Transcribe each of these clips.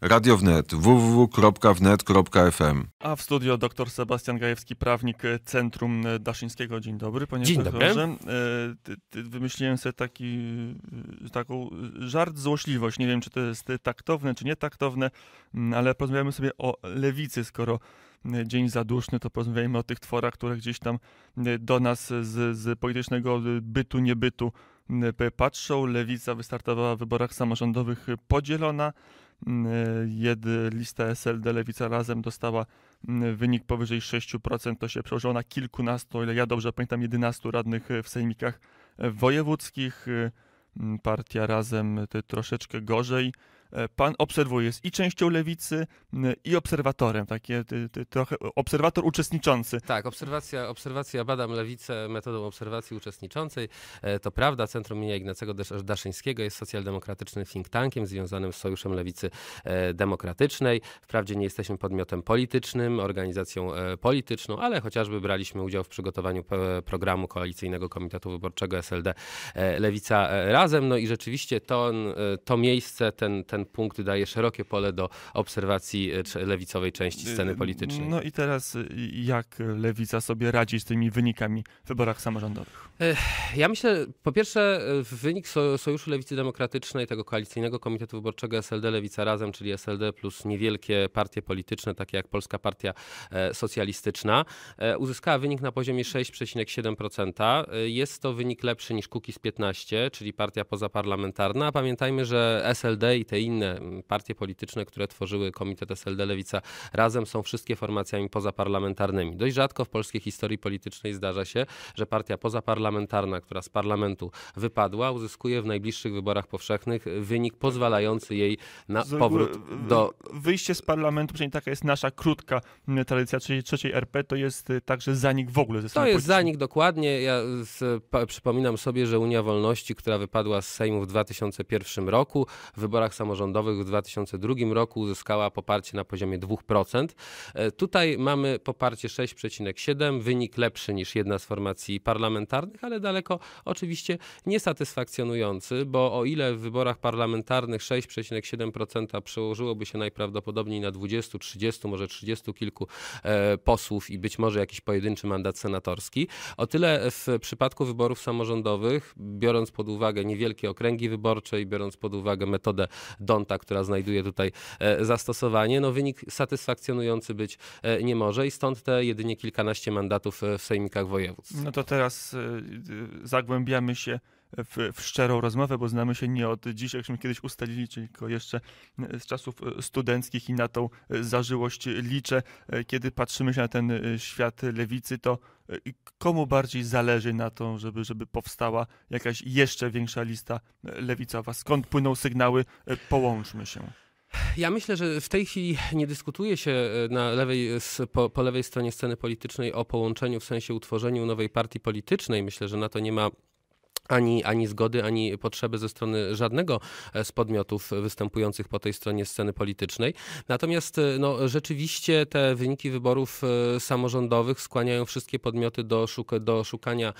Radio Wnet, www.wnet.fm. A w studio dr Sebastian Gajewski, prawnik Centrum Daszyńskiego. Dzień dobry, panie Dzień Dobry. E, ty, ty wymyśliłem sobie taki, e, taką e, żart złośliwość. Nie wiem, czy to jest taktowne, czy nietaktowne, mm, ale porozmawiamy sobie o lewicy, skoro dzień zaduszny, to porozmawiajmy o tych tworach, które gdzieś tam do nas z, z politycznego bytu, niebytu patrzą. Lewica wystartowała w wyborach samorządowych podzielona Mm, e, jedy lista SLD Lewica Razem dostała mm, wynik powyżej 6%, to się przełożyło na kilkunastu, ile ja dobrze pamiętam, 11 radnych e, w sejmikach e, wojewódzkich. Mm, partia Razem troszeczkę gorzej. E, pan obserwuje, jest i częścią lewicy, i obserwatorem, takie ty, ty, trochę e, obserwator uczestniczący. Tak, obserwacja, obserwacja, badam lewicę metodą obserwacji uczestniczącej. E, to prawda, Centrum imienia Ignacego Daszyńskiego jest socjaldemokratycznym think tankiem związanym z Sojuszem Lewicy Demokratycznej. Wprawdzie nie jesteśmy podmiotem politycznym, organizacją polityczną, ale chociażby braliśmy udział w przygotowaniu programu Koalicyjnego Komitetu Wyborczego SLD Lewica Razem. No i rzeczywiście to, to miejsce, ten, ten ten punkt daje szerokie pole do obserwacji e, lewicowej części sceny y, politycznej. No i teraz y, jak lewica sobie radzi z tymi wynikami w wyborach samorządowych? Ja myślę, po pierwsze e, wynik Sojuszu Lewicy Demokratycznej, tego koalicyjnego komitetu wyborczego SLD Lewica Razem, czyli SLD plus niewielkie partie polityczne, takie jak Polska Partia e, Socjalistyczna, uzyskała wynik na poziomie 6,7%. Jest to wynik lepszy niż Kukiz 15, czyli partia pozaparlamentarna. Pamiętajmy, że SLD i te inne inne mm, partie polityczne, które tworzyły Komitet SLD Lewica razem są wszystkie formacjami pozaparlamentarnymi. Dość rzadko w polskiej historii politycznej zdarza się, że partia pozaparlamentarna, która z parlamentu wypadła, uzyskuje w najbliższych wyborach powszechnych wynik pozwalający jej na powrót do... Wyjście z parlamentu, przynajmniej taka jest nasza krótka mm, tradycja czyli trzeciej RP, to jest y, także zanik w ogóle ze To jest zanik, dokładnie. Ja z, pa, przypominam sobie, że Unia Wolności, która wypadła z Sejmu w 2001 roku, w wyborach samorządowych samorządowych w 2002 roku uzyskała poparcie na poziomie 2%. E, tutaj mamy poparcie 6,7, wynik lepszy niż jedna z formacji parlamentarnych, ale daleko oczywiście niesatysfakcjonujący, bo o ile w wyborach parlamentarnych 6,7% przełożyłoby się najprawdopodobniej na 20, 30, może 30 kilku e, posłów i być może jakiś pojedynczy mandat senatorski, o tyle w przypadku wyborów samorządowych, biorąc pod uwagę niewielkie okręgi wyborcze i biorąc pod uwagę metodę Donta, która znajduje tutaj e, zastosowanie, no wynik satysfakcjonujący być e, nie może i stąd te jedynie kilkanaście mandatów e, w sejmikach województw. No to teraz zagłębiamy się w, w, szczerą rozmowę, bo znamy się nie od dziś, jakśmy kiedyś ustalili, tylko jeszcze z czasów e, studenckich i na tą e, zażyłość liczę. E, kiedy patrzymy się na ten świat lewicy, to komu bardziej zależy na to, żeby, żeby powstała jakaś jeszcze większa lista lewicowa? Skąd płyną sygnały połączmy się? Ja myślę, że w tej chwili nie dyskutuje się na lewej, po, po lewej stronie sceny politycznej o połączeniu w sensie utworzeniu nowej partii politycznej. Myślę, że na to nie ma ani, ani zgody, ani potrzeby ze strony żadnego e, z podmiotów występujących po tej stronie sceny politycznej. Natomiast e, no, rzeczywiście te wyniki wyborów e, samorządowych skłaniają wszystkie podmioty do, szuka, do szukania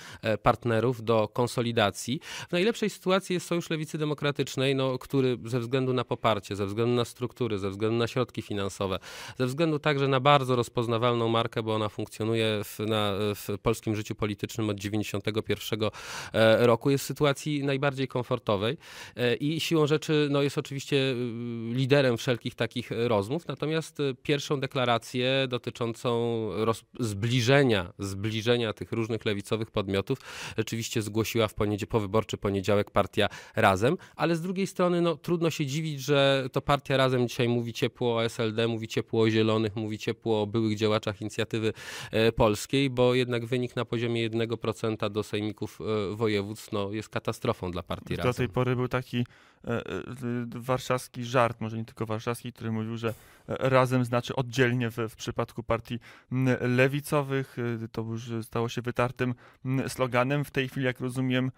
partnerów, do konsolidacji. W najlepszej sytuacji jest Sojusz Lewicy Demokratycznej, no, który ze względu na poparcie, ze względu na struktury, ze względu na środki finansowe, ze względu także na bardzo rozpoznawalną markę, bo ona funkcjonuje w, na, w polskim życiu politycznym od 1991 roku, roku jest w sytuacji najbardziej komfortowej e, i siłą rzeczy no, jest oczywiście y, liderem wszelkich takich rozmów. Natomiast y, pierwszą deklarację dotyczącą zbliżenia, zbliżenia tych różnych lewicowych podmiotów rzeczywiście zgłosiła w poniedzie powyborczy poniedziałek partia Razem, ale z drugiej strony no, trudno się dziwić, że to partia Razem dzisiaj mówi ciepło o SLD, mówi ciepło o Zielonych, mówi ciepło o byłych działaczach inicjatywy e, polskiej, bo jednak wynik na poziomie 1% do sejmików e, województw no, jest katastrofą dla partii Do Razem. Do tej pory był taki e, e, warszawski żart, może nie tylko warszawski, który mówił, że e, Razem znaczy oddzielnie w, w przypadku partii lewicowych. To już stało się wytartym sloganem. W tej chwili, jak rozumiem,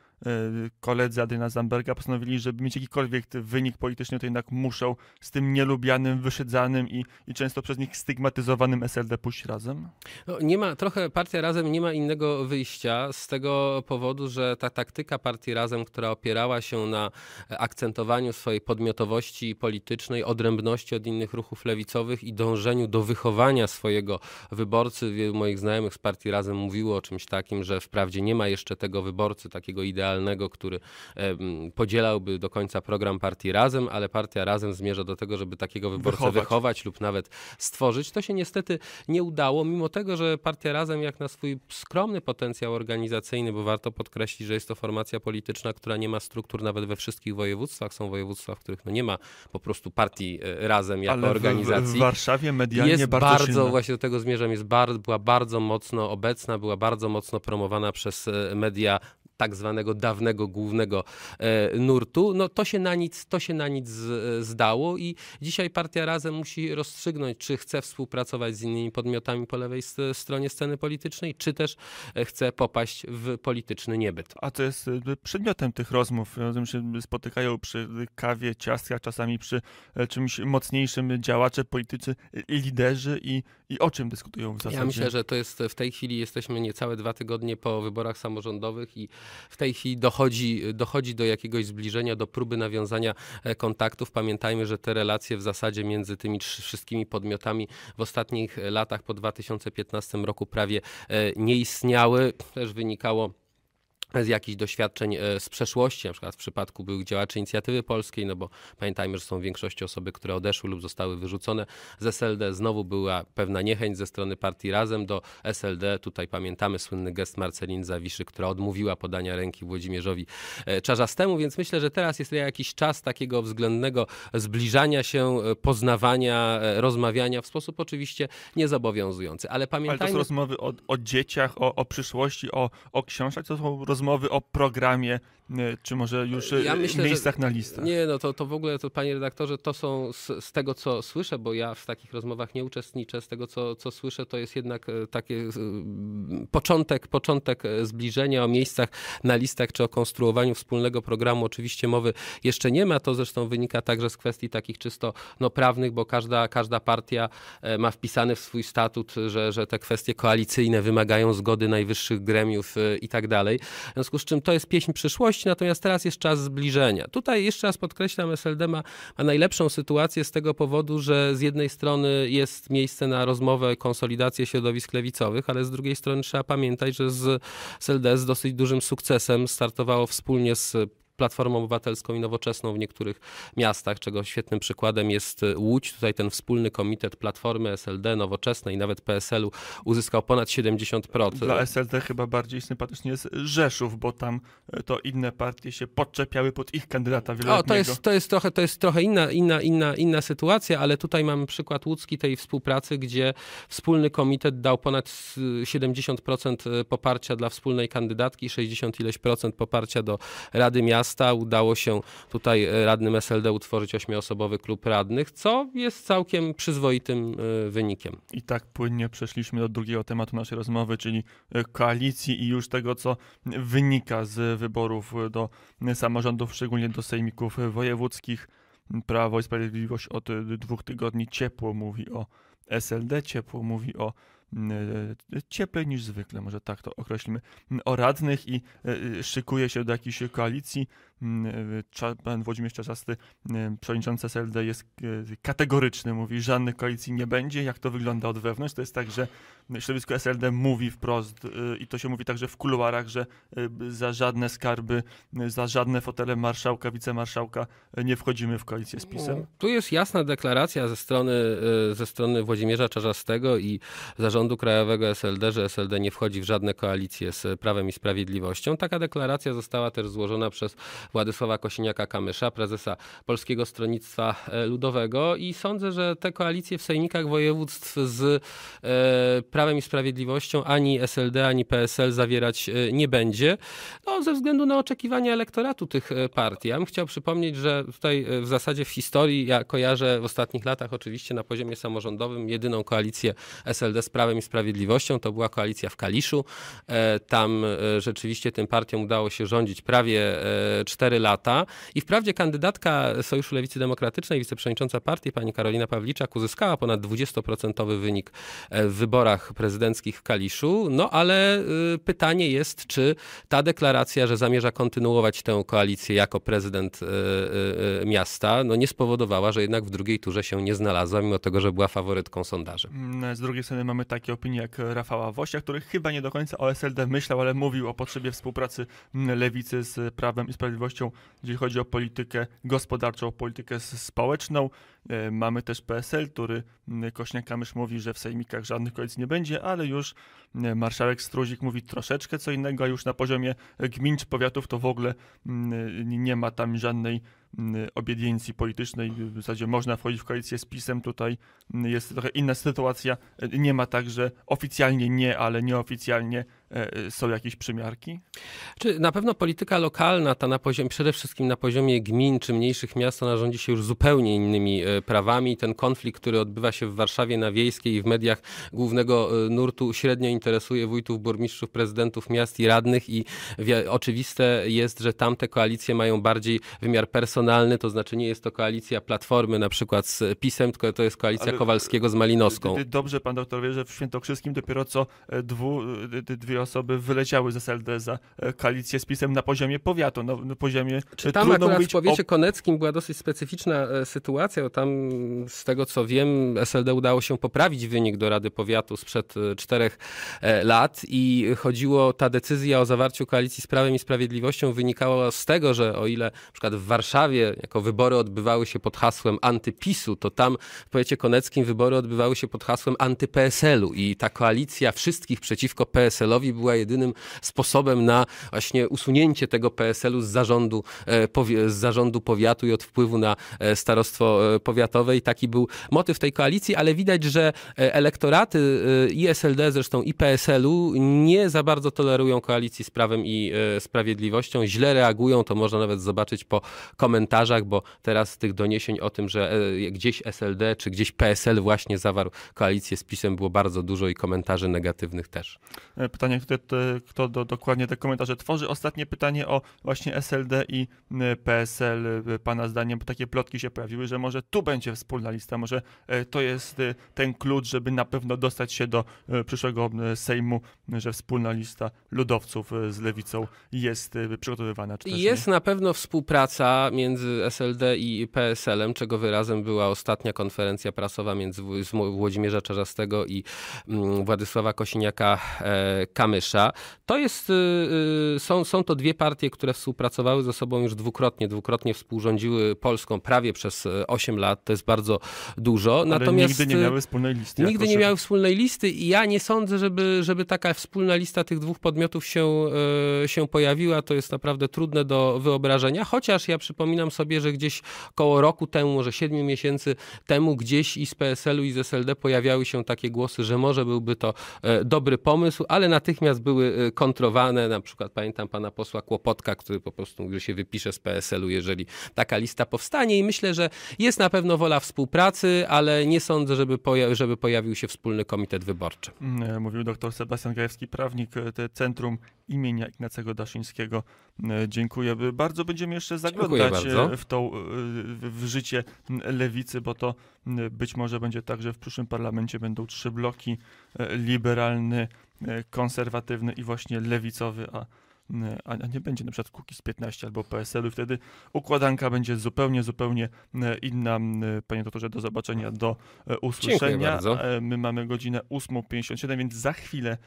Y, koledzy Adriana Zamberga postanowili, żeby mieć jakikolwiek wynik polityczny, to jednak muszą z tym nielubianym, wyszedzanym i, i często przez nich stygmatyzowanym SLD pójść razem? No, nie ma, trochę partia Razem nie ma innego wyjścia z tego powodu, że ta taktyka partii Razem, która opierała się na akcentowaniu swojej podmiotowości politycznej, odrębności od innych ruchów lewicowych i dążeniu do wychowania swojego wyborcy, wielu moich znajomych z partii Razem mówiło o czymś takim, że wprawdzie nie ma jeszcze tego wyborcy, takiego idealnego, realnego, który podzielałby do końca program partii Razem, ale partia Razem zmierza do tego, żeby takiego wyborcę wychować, wychować lub nawet stworzyć. To się niestety nie udało, mimo tego, że partia Razem jak na swój skromny potencjał organizacyjny, bo warto podkreślić, że jest to formacja polityczna, która nie ma struktur nawet we wszystkich województwach. Są województwa, w których no nie ma po prostu partii e, razem jako Ale organizacji. W, w Warszawie medialnie jest bardzo, bardzo właśnie do tego zmierzam, jest bar, była bardzo mocno obecna, była bardzo mocno promowana przez e, media tak zwanego dawnego głównego e, nurtu, no to się na nic, to się na nic e, zdało i dzisiaj partia Razem musi rozstrzygnąć, czy chce współpracować z innymi podmiotami po lewej stronie sceny politycznej, czy też e, chce popaść w polityczny niebyt. A to jest przedmiotem tych rozmów? z się spotykają przy kawie, ciastkach, czasami przy czymś mocniejszym działacze, politycy, liderzy i, i o czym dyskutują w zasadzie? Ja myślę, że to jest w tej chwili jesteśmy niecałe dwa tygodnie po wyborach samorządowych i w tej chwili dochodzi, dochodzi do jakiegoś zbliżenia, do próby nawiązania e, kontaktów. Pamiętajmy, że te relacje w zasadzie między tymi wszystkimi podmiotami w ostatnich e, latach po 2015 roku prawie e, nie istniały. Też wynikało z jakichś doświadczeń e, z przeszłości, na przykład w przypadku byłych działaczy inicjatywy polskiej, no bo pamiętajmy, że są w większości osoby, które odeszły lub zostały wyrzucone z SLD. Znowu była pewna niechęć ze strony partii Razem do SLD. Tutaj pamiętamy słynny gest Marcelin Zawiszy, która odmówiła podania ręki Włodzimierzowi e, Czarzastemu, więc myślę, że teraz jest jakiś czas takiego względnego zbliżania się, e, poznawania, rozmawiania w sposób oczywiście niezobowiązujący, ale pamiętajmy... Ale to są rozmowy o, o dzieciach, o, o przyszłości, o, o książkach, to są rozmowy rozmowy o programie, e, czy może już e, ja myślę, miejscach że, na listach. Nie, no to, to w ogóle, to, panie redaktorze, to są z, z, tego, co słyszę, bo ja w takich rozmowach nie uczestniczę, z tego, co, co słyszę, to jest jednak e, taki początek, początek zbliżenia o miejscach na listach, czy o konstruowaniu wspólnego programu. Oczywiście mowy jeszcze nie ma, to zresztą wynika także z kwestii takich czysto no, prawnych, bo każda, każda partia ma wpisany w swój statut, że, że te kwestie koalicyjne wymagają zgody najwyższych gremiów i tak dalej. W związku z czym to jest pieśń przyszłości, natomiast teraz jest czas zbliżenia. Tutaj jeszcze raz podkreślam, SLD ma, ma najlepszą sytuację z tego powodu, że z jednej strony jest miejsce na rozmowę, konsolidację środowisk lewicowych, ale z drugiej strony trzeba pamiętać, że z SLD z dosyć dużym sukcesem startowało wspólnie z Platformą Obywatelską i Nowoczesną w niektórych miastach, czego świetnym przykładem jest e, Łódź. Tutaj ten wspólny komitet Platformy, SLD, Nowoczesnej i nawet PSL-u uzyskał ponad 70%. Dla SLD chyba bardziej sympatycznie jest Rzeszów, bo tam e, to inne partie się podczepiały pod ich kandydata wieloletniego. O, to jest, to jest trochę, to jest trochę inna, inna, inna, inna sytuacja, ale tutaj mamy przykład łódzki tej współpracy, gdzie wspólny komitet dał ponad 70% e, poparcia dla wspólnej kandydatki, 60 ileś procent poparcia do Rady Miasta miasta udało się tutaj e, radnym SLD utworzyć ośmioosobowy klub radnych, co jest całkiem przyzwoitym e, wynikiem. I tak płynnie przeszliśmy do drugiego tematu naszej rozmowy, czyli e, koalicji i już tego, co wynika z wyborów do samorządów, szczególnie do sejmików wojewódzkich. Prawo i Sprawiedliwość od dwóch tygodni ciepło mówi o SLD, ciepło mówi o Mm, e, e, cieplej niż zwykle, może tak to określimy, mm, o radnych i e, szykuje się do jakiejś koalicji. Mm, pan Włodzimierz Czarzasty, przewodniczący SLD jest kategoryczny, mówi, że żadnych koalicji nie będzie. Jak to wygląda od wewnątrz? To jest tak, że środowisko SLD mówi wprost i to się mówi także w kuluarach, że za żadne skarby, za żadne fotele marszałka, wicemarszałka nie wchodzimy w koalicję z PiSem. No, tu jest jasna deklaracja ze strony, ze strony Włodzimierza Czarzastego i zarządu Sądu Krajowego SLD, że SLD nie wchodzi w żadne koalicje z Prawem i Sprawiedliwością. Taka deklaracja została też złożona przez Władysława Kosiniaka-Kamysza, prezesa Polskiego Stronnictwa e, Ludowego i sądzę, że te koalicje w sejmikach województw z e, Prawem i Sprawiedliwością ani SLD, ani PSL zawierać e, nie będzie, no, ze względu na oczekiwania elektoratu tych partii. Ja bym chciał przypomnieć, że tutaj w zasadzie w historii, ja kojarzę w ostatnich latach oczywiście na poziomie samorządowym jedyną koalicję SLD z Prawem Prawem i Sprawiedliwością, to była koalicja w Kaliszu. E, tam e, rzeczywiście tym partiom udało się rządzić prawie 4 e, lata i wprawdzie kandydatka Sojuszu Lewicy Demokratycznej, wiceprzewodnicząca partii, pani Karolina Pawliczak uzyskała ponad 20% wynik w wyborach prezydenckich w Kaliszu, no ale pytanie jest, czy ta deklaracja, że zamierza kontynuować tę koalicję jako prezydent miasta, no nie spowodowała, że jednak w drugiej turze się nie znalazła, mimo tego, że była faworytką sondaży. Z drugiej strony mamy tak takie opinie jak Rafała Wościa, który chyba nie do końca o SLD myślał, ale mówił o potrzebie współpracy mm, lewicy z Prawem i Sprawiedliwością, jeżeli chodzi o politykę gospodarczą, o politykę społeczną. E, mamy też PSL, który mm, Kośniak-Kamysz mówi, że w sejmikach żadnych koalicji nie będzie, ale już mm, marszałek Struzik mówi troszeczkę co innego, a już na poziomie gmin czy powiatów to w ogóle nie ma tam żadnej Mm, obediencji politycznej. W zasadzie można wchodzić w koalicję z PiSem. Tutaj mm, jest trochę inna sytuacja. E, nie ma tak, że oficjalnie nie, ale nieoficjalnie E, e, są jakieś przymiarki? Czy na pewno polityka lokalna, ta na poziom przede wszystkim na poziomie gmin czy mniejszych miast, ona rządzi się już zupełnie innymi e, prawami. Ten konflikt, który odbywa się w Warszawie na Wiejskiej i w mediach głównego nurtu średnio interesuje wójtów, burmistrzów, prezydentów miast i radnych i oczywiste jest, że tamte koalicje mają bardziej wymiar personalny, to znaczy nie jest to koalicja Platformy na przykład z PiSem, tylko to jest koalicja Ale, Kowalskiego z Malinowską. Dobrze pan doktor wie, że w Świętokrzyskim dopiero co dwu, dwie osoby wyleciały z SLD za e, koalicję z PiSem na poziomie powiatu, na, no, na poziomie... E, Czy tam akurat w powiecie o... koneckim była dosyć specyficzna e, sytuacja, bo tam z tego co wiem SLD udało się poprawić wynik do Rady Powiatu sprzed czterech lat i chodziło, ta decyzja o zawarciu koalicji z Prawem i Sprawiedliwością wynikała z tego, że o ile na przykład w Warszawie jako wybory odbywały się pod hasłem antypisu, to tam w powiecie koneckim wybory odbywały się pod hasłem antyPSL-u i ta koalicja wszystkich przeciwko PSL-owi była jedynym sposobem na właśnie usunięcie tego PSL-u z zarządu, e, z zarządu powiatu i od wpływu na e, starostwo e, powiatowe i taki był motyw tej koalicji, ale widać, że elektoraty i SLD zresztą i PSL-u nie za bardzo tolerują koalicji z Prawem i Sprawiedliwością, źle reagują, to można nawet zobaczyć po komentarzach, bo teraz tych doniesień o tym, że gdzieś SLD czy gdzieś PSL właśnie zawarł koalicję z PiSem było bardzo dużo i komentarzy negatywnych też. Pytanie, tutaj, kto do, dokładnie te komentarze tworzy. Ostatnie pytanie o właśnie SLD i y, PSL. Y, pana zdaniem, bo takie plotki się pojawiły, że może tu będzie wspólna lista, może y, to jest ten klucz, żeby na pewno dostać się do przyszłego Sejmu, że wspólna lista ludowców z lewicą jest przygotowywana. jest nie? na pewno współpraca między SLD i PSL-em, czego wyrazem była ostatnia konferencja prasowa między Włodzimierza Czarzastego i mm, Władysława Kosiniaka e, Kamysza. To jest, y, y, są, są to dwie partie, które współpracowały ze sobą już dwukrotnie. Dwukrotnie współrządziły Polską prawie przez 8 y, lat. To jest bardzo dużo. Ale Natomiast nigdy nie miały wspólnej listy. Nigdy nie miały wspólnej listy i ja nie sądzę, żeby, żeby taka wspólna lista tych dwóch podmiotów się, się pojawiła. To jest naprawdę trudne do wyobrażenia, chociaż ja przypominam sobie, że gdzieś koło roku temu, może siedmiu miesięcy temu gdzieś i z PSL-u i z SLD pojawiały się takie głosy, że może byłby to e, dobry pomysł, ale na tych natychmiast były y, kontrowane. Na przykład pamiętam pana posła Kłopotka, który po prostu mówił, że się wypisze z PSL-u, jeżeli taka lista powstanie. I myślę, że jest na pewno wola współpracy, ale nie sądzę, żeby, poja żeby pojawił się wspólny komitet wyborczy. Mm, e, mówił doktor Sebastian Gajewski, prawnik e, Centrum imienia Ignacego Daszyńskiego. Mm, e, dziękuję. Bardzo będziemy jeszcze zaglądać w, tą, w życie mm, lewicy, bo to być może będzie tak, że w przyszłym parlamencie będą trzy bloki liberalny, E, konserwatywny i właśnie lewicowy, e, a, a nie będzie na przykład Kukiz 15 albo PSL-u, i wtedy układanka będzie zupełnie, zupełnie e, inna. Panie doktorze, do zobaczenia, do usłyszenia. My mamy godzinę 8.57, więc za chwilę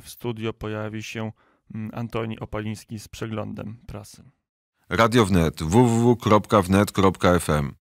w studio pojawi się mm, Antoni Opaliński z przeglądem prasy. Radio Wnet www.wnet.fm